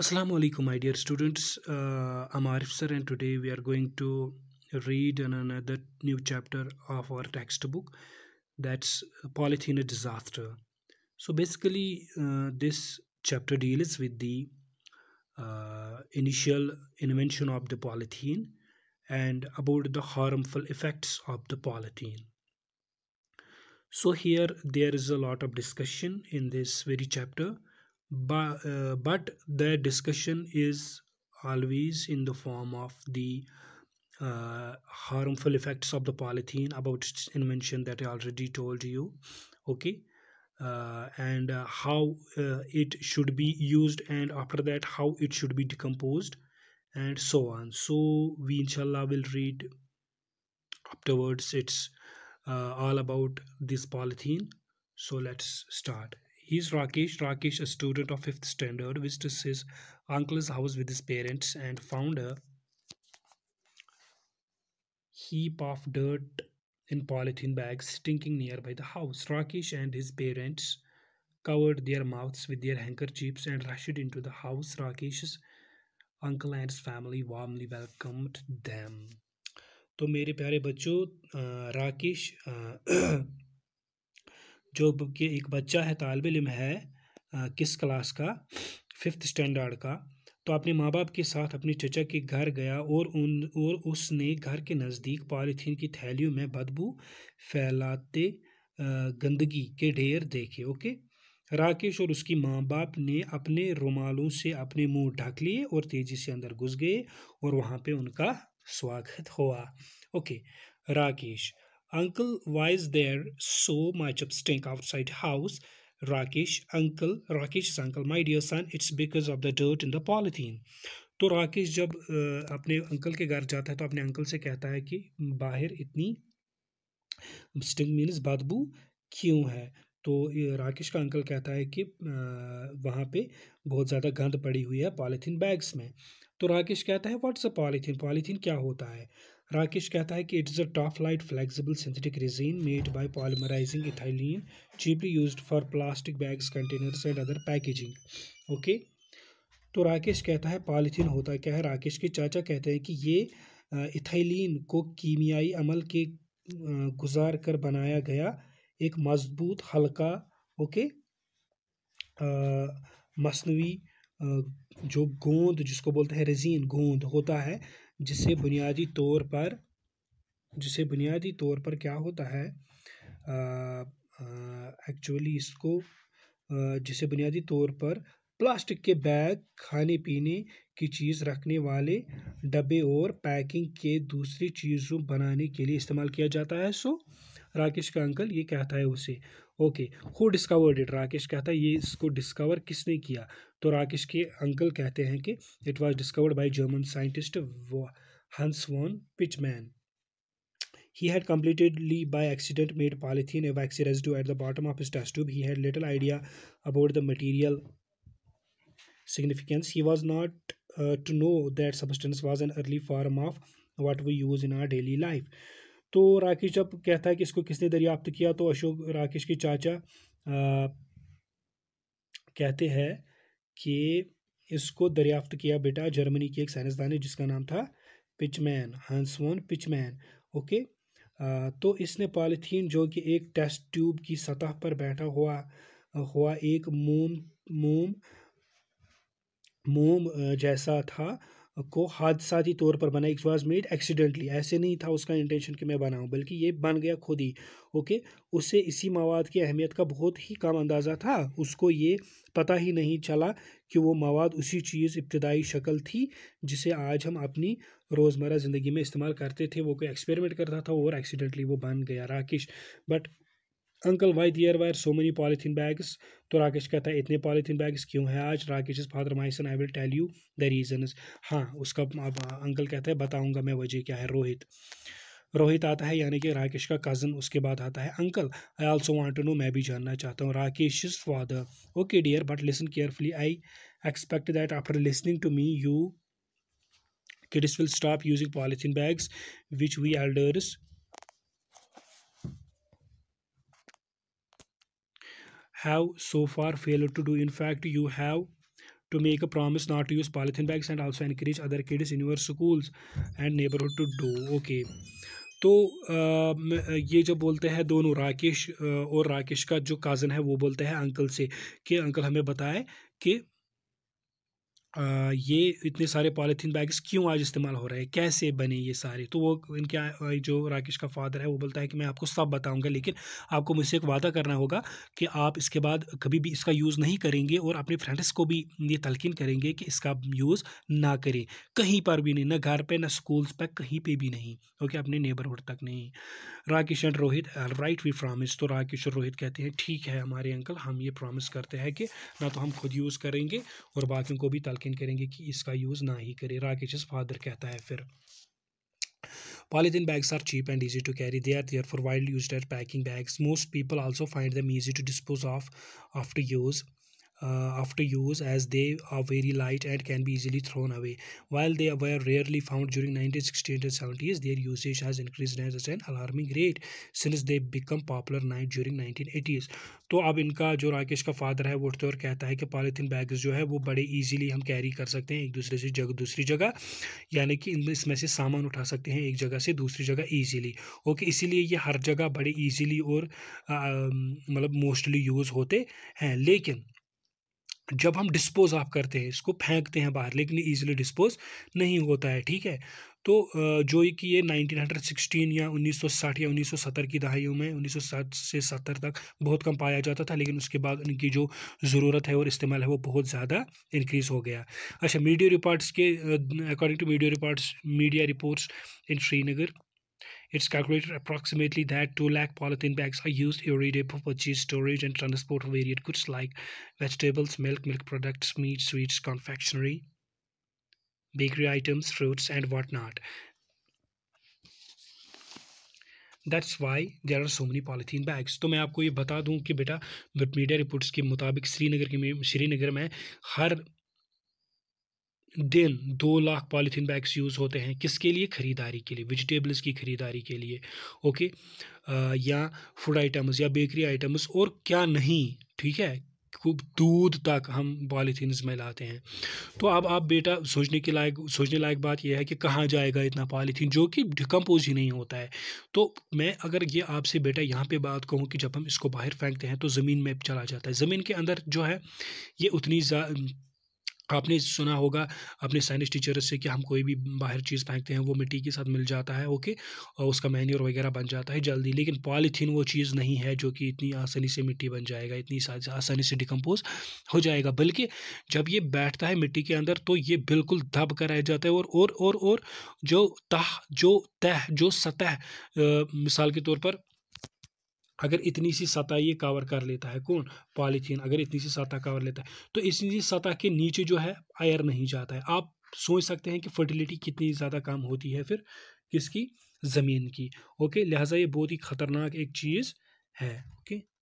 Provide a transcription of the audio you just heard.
Assalamu alaikum my dear students uh, I'm Arif sir and today we are going to read another new chapter of our textbook that's polythene disaster so basically uh, this chapter deals with the uh, initial invention of the polythene and about the harmful effects of the polythene so here there is a lot of discussion in this very chapter but, uh, but the discussion is always in the form of the uh, harmful effects of the polythene about its invention that I already told you okay uh, and uh, how uh, it should be used and after that how it should be decomposed and so on so we inshallah will read afterwards it's uh, all about this polythene so let's start He's Rakesh. Rakesh, a student of 5th standard, visits his uncle's house with his parents and found a heap of dirt in polythene bags stinking nearby the house. Rakesh and his parents covered their mouths with their handkerchiefs and rushed into the house. Rakesh's uncle and his family warmly welcomed them. तो मेरे प्यारे बच्चों राकेश जो कि एक बच्चा है तालब इम है आ, किस क्लास का फिफ्थ स्टैंडर्ड का तो अपने माँ बाप के साथ अपने चचा के घर गया और उन और उसने घर के नज़दीक पॉलीथीन की थैलियों में बदबू फैलाते गंदगी के ढेर देखे ओके राकेश और उसकी माँ बाप ने अपने रुमालों से अपने मुंह ढक लिए और तेज़ी से अंदर घुस गए और वहाँ पे उनका स्वागत हुआ okay Rakesh Uncle, why is there so much of stink outside house? Uncle Rakesh Rakesh's uncle my dear son, it's because of the dirt in the polythene तो राकेश जब अपने अंकल के घर जाता है तो अपने अंकल से कहता है कि बाहर इतनी स्टिंग मीन्स बदबू क्यों है तो राकेश का अंकल कहता है कि वहाँ पे बहुत ज़्यादा गंद पड़ी हुई है पॉलीथीन बैग्स में तो राकेश कहता है व्हाट्स अ पॉलीथीन पॉलीथीन क्या होता है राकेश कहता है कि it is a tough light flexible synthetic resin made by polymerising ethylene cheaply used for plastic bags containers and other packaging okay तो राकेश कहता है पॉलीथीन होता क्या है राकेश के चाचा कहते हैं कि ये इथाइलिन को कीमियाई अमल के गुजार कर बनाया गया एक मजबूत हल्का ओके मसनवी जो गोंद जिसको बोलते हैं रेजीन गोंद होता है जिससे बुनियादी तौर पर जिसे बुनियादी तौर पर क्या होता है एक्चुअली इसको आ, जिसे बुनियादी तौर पर प्लास्टिक के बैग खाने पीने की चीज़ रखने वाले डब्बे और पैकिंग के दूसरी चीज़ों बनाने के लिए इस्तेमाल किया जाता है सो राकेश का अंकल ये कहता है उसे okay who discovered it Rakesh कहता है ये इसको डिस्कवर किसने किया तो राकेश के अंकल कहते हैं कि it was discovered by German scientist Hans von Pechmann He had completely by accident made polythene a waxy residue at the bottom of his test tube. He had little idea about the material significance. He was not uh, to know that substance was an early form of what we use in our daily life. तो राकेश जब कहता है कि इसको किसने दरियाफ्त किया तो अशोक राकेश के चाचा आ, कहते हैं कि इसको दरियाफ्त किया बेटा जर्मनी के एक साइंसदान है जिसका नाम था पिचमैन हंसवन पिचमैन ओके आ, तो इसने पॉलीथीन जो कि एक टेस्ट ट्यूब की सतह पर बैठा हुआ हुआ एक मोम मोम मोम जैसा था को हादसाती तौर पर बना इट वॉज मेड एक्सीडेंटली ऐसे नहीं था उसका इंटेंशन कि मैं बनाऊँ बल्कि ये बन गया खुद ही ओके उससे इसी मवाद की अहमियत का बहुत ही कम अंदाज़ा था उसको ये पता ही नहीं चला कि वो मवाद उसी चीज़ इब्तदाई शक्ल थी जिसे आज हम अपनी रोज़मर्रा ज़िंदगी में इस्तेमाल करते थे वो कोई एक्सपेरिमेंट करता था और एक्सीडेंटली वो बन गया Rakesh but uncle why there were so many polythene bags तो राकेश कहता है इतने पॉलीथीन बैग्स क्यों है आज Rakesh father my son I will tell you the reasons हाँ उसका अब अंकल कहता है बताऊंगा मैं वजह क्या है रोहित रोहित आता है यानी कि राकेश का कज़न उसके बाद आता है uncle I also want to know मैं भी जानना चाहता हूँ Rakesh is father okay dear but listen carefully I expect that after listening to me you kids will stop using polythene bags which we elders have so far failed to do. In fact, you have to make a promise not to use polythene bags and also encourage other kids in your schools and neighborhood to do. Okay. तो ये जब बोलते हैं दोनों राकेश और राकेश का जो cousin है वो बोलते हैं अंकल से कि अंकल हमें बताएं कि ये इतने सारे पॉलीथीन बैग्स क्यों आज इस्तेमाल हो रहे हैं कैसे बने ये सारे तो वो इनके जो राकेश का फादर है वो बोलता है कि मैं आपको सब बताऊंगा लेकिन आपको मुझसे एक वादा करना होगा कि आप इसके बाद कभी भी इसका यूज़ नहीं करेंगे और अपने फ्रेंड्स को भी ये तलकिन करेंगे कि इसका यूज़ ना करें कहीं पर भी नहीं ना घर पर ना स्कूल्स पर कहीं पर भी नहीं ओके अपने नेबरहुड तक नहीं Rakesh and Rohit right we promise तो राकेश और रोहित कहते हैं ठीक है हमारे अंकल हम ये प्रामिस करते हैं कि ना तो हम खुद यूज़ करेंगे और बाकी को भी तलकिन यकीन करेंगे कि इसका यूज़ ना ही करें राकेश फादर कहता है फिर polythene bags are cheap and easy to carry they are there for wild use packing bags most people also find them easy to dispose of after use uh, after use as they are very light and can be easily thrown away. While they were rarely found during 1960s and 70s, their usage has increased at an alarming rate since they become popular night during 1980s. तो अब इनका जो राकेश का father है वो उठते और कहता है कि पॉलीथीन बैग्स जो है वो बड़े इजीली हम कैरी कर सकते हैं एक दूसरे से जगह दूसरी जगह यानी कि इसमें से सामान उठा सकते हैं एक जगह से दूसरी जगह इजीली ओके इसीलिए ये हर जगह बड़े इजीली और मतलब मोस्टली यूज़ होते हैं लेकिन जब हम डिस्पोज ऑफ करते हैं इसको फेंकते हैं बाहर लेकिन ईजिली डिस्पोज नहीं होता है ठीक है तो जो कि ये 1916 या 1960 या 1970 की दहाइयों में 1960 से 70 तक बहुत कम पाया जाता था लेकिन उसके बाद इनकी जो ज़रूरत है और इस्तेमाल है वो बहुत ज़्यादा इंक्रीज़ हो गया अच्छा मीडिया रिपोर्ट्स के according to media reports media reports in Srinagar It's calculated approximately that 2 lakh polythene bags are used every day for purchase, storage, and transport of varied goods like vegetables, milk, milk products, meat, sweets, confectionery, bakery items, fruits, and whatnot. That's why there are so many polythene bags. तो मैं आपको ये बता दूं कि बेटा but media reports के मुताबिक श्रीनगर के में श्रीनगर में हर दिन दो लाख पॉलीथीन बैग्स यूज़ होते हैं किसके लिए ख़रीदारी के लिए वेजिटेबल्स की ख़रीदारी के लिए ओके आ, या फूड आइटम्स या बेकरी आइटम्स और क्या नहीं ठीक है खूब दूध तक हम पॉलीथीन में लाते हैं तो अब आप बेटा सोचने के लायक सोचने लायक बात यह है कि कहाँ जाएगा इतना पॉलीथीन जो कि डिकम्पोज ही नहीं होता है तो मैं अगर ये आपसे बेटा यहाँ पे बात कहूँ कि जब हम इसको बाहर फेंकते हैं तो ज़मीन में चला जाता है ज़मीन के अंदर जो है ये उतनी आपने सुना होगा अपने साइंस टीचर से कि हम कोई भी बाहर चीज़ फेंकते हैं वो मिट्टी के साथ मिल जाता है ओके और उसका मैन्योर वगैरह बन जाता है जल्दी लेकिन पॉलीथीन वो चीज़ नहीं है जो कि इतनी आसानी से मिट्टी बन जाएगा इतनी आसानी से डिकम्पोज हो जाएगा बल्कि जब ये बैठता है मिट्टी के अंदर तो ये बिल्कुल दब कर रह जाता है और और और और जो तह जो तह जो सतह मिसाल के तौर पर अगर इतनी सी सतह ये कवर कर लेता है कौन पॉलीथीन अगर इतनी सी सतह कवर लेता है तो इसी सतह के नीचे जो है आयर नहीं जाता है आप सोच सकते हैं कि फर्टिलिटी कितनी ज़्यादा कम होती है फिर किसकी ज़मीन की ओके लिहाजा ये बहुत ही ख़तरनाक एक चीज़ है ओके